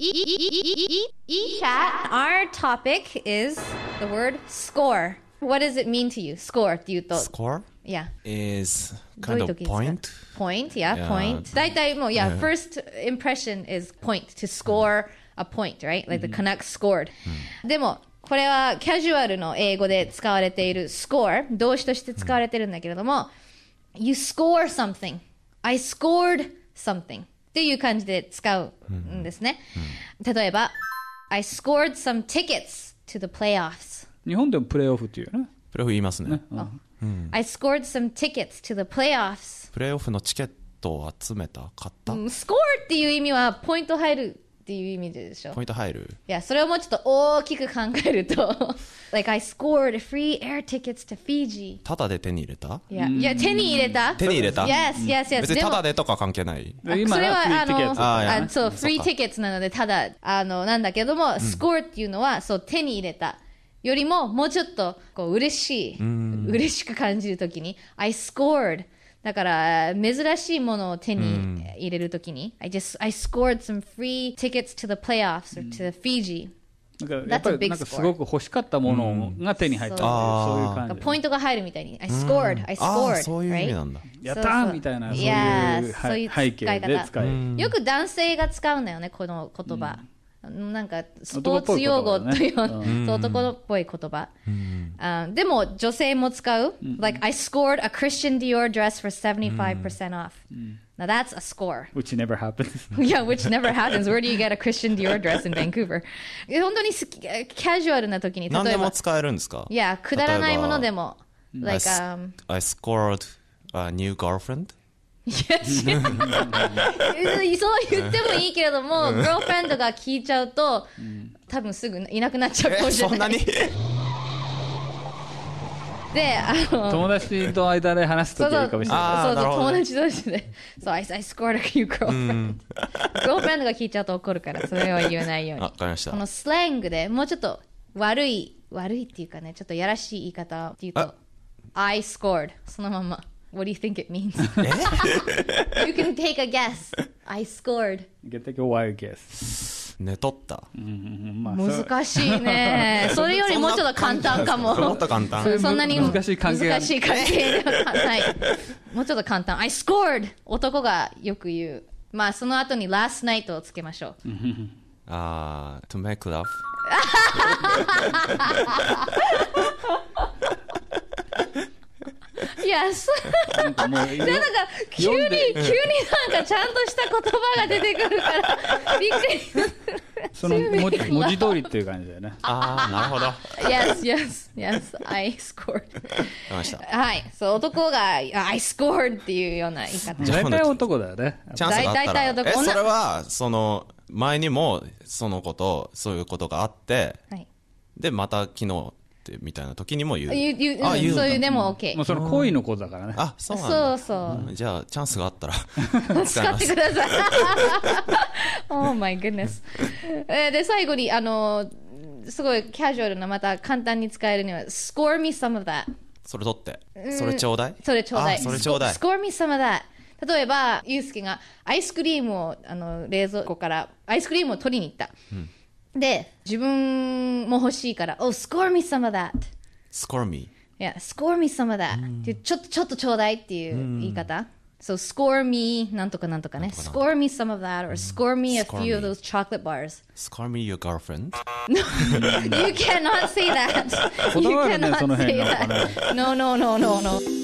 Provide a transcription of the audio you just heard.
E-e-e-e-e-e-e-chat. Our topic is the word score. What does it mean to you? Score, do you Score Yeah. is kind of 時ですか point. Point, yeah, Yeah. point. Yeah. first impression is point, to score a point, right? Like the mm-hmm. Canucks scored. でも、これはキャジュアルの英語で使われている hmm. score、動詞として使われてるんだけれども、you hmm. score something, I scored something. っていう感じで使うんですね。例えば、I scored some tickets to the playoffs. 日本でもプレーオフっていうね。プレーオフ言いますね。I scored some tickets to the playoffs. プレーオフのチケットを集めた、買った。うっていう意味はポイント入るていう意味でしょポイント入るいやそれをもうちょっと大きく考えると Like I scored free air tickets to Fiji ただで手に入れたいやいや手に入れた手に入れた Yes yes yes 別にただでとか関係ないそれはあのあそう free tickets なのでただあのなんだけども、score っていうのはそう手に入れたよりももうちょっとこう嬉しいう嬉しく感じるときに I scored だから珍しいものを手に入れるときに、I just I scored some free tickets to the playoffs or to Fiji、なんかやっぱりなんかすごく欲しかったものが手に入ったそういう感じ。ポイントが入るみたいに、I scored, I scored, そういう意味なんだ。やったみたいなそういう背景で使える。よく男性が使うんだよねこの言葉。なんかスポーツ用語という男っぽい言葉、でも女性も使う、Like I scored a Christian Dior dress for 75% off、Now that's a score Which never happens Yeah, which never happens Where do you get a Christian Dior dress in Vancouver? 本当にスキャジュアルな時に何でも使えるんですか Yeah, くだらないものでも Like, I scored a new girlfriend いや、そう言ってもいいけれども、グローフレンドが聞いちゃうと、多分すぐいなくなっちゃうかもしれない。そんなにで、あの、友達と間で話すときいいかもしれない。そうそう、友達同士で。そう、I, I scored a you girlfriend. が聞いちゃうと怒るから、それは言わないように。わかりました。このスラングでもうちょっと悪い、悪いっていうかね、ちょっとやらしい言い方っていうと、I scored。そのまま。What do you think it means? you can take a guess. I scored. You can take a wild guess. 寝とった。難しいね。それよりもうちょっと簡単かも。もっと簡単。そんなに難しい関係難しい関係ではない。もうちょっと簡単。I scored! 男がよく言う。まあその後に last night をつけましょう。ああ、to make love. やそうなんかもうなんか急に急になんかちゃんとした言葉が出てくるから びっくりその文字文字通りっていう感じだよねああなるほど Yes yes yes I scored はいそう男が I scored っていうような言い方大体男だよねチャンスがあったらえそれはその前にもそのことそういうことがあって、はい、でまた昨日ってみたいな時にも言う。言う、そういうでも OK。もうその恋のことだからね。あ、そうなんだ。そうそう。じゃあ、チャンスがあったら 使ってください。oh my goodness. で、最後に、あの、すごいキャジュアルな、また簡単に使えるには、score me some of that。それ取って。それちょうだい。それちょうだい。それちょうだい。score me some of that。例えば、ゆうすけがアイスクリームをあの冷蔵庫からアイスクリームを取りに行った。うんで、自分も欲しいから、Oh, score me some of that. Score me? Yeah, score me some of that. ちょっと、ちょっとちょうだいっていう言い方。So, score me なんとかなんとかね。score me some of that or score me a few of those chocolate bars. Score me your girlfriend? No, you cannot say that. You cannot say that. No, no, no, no, no.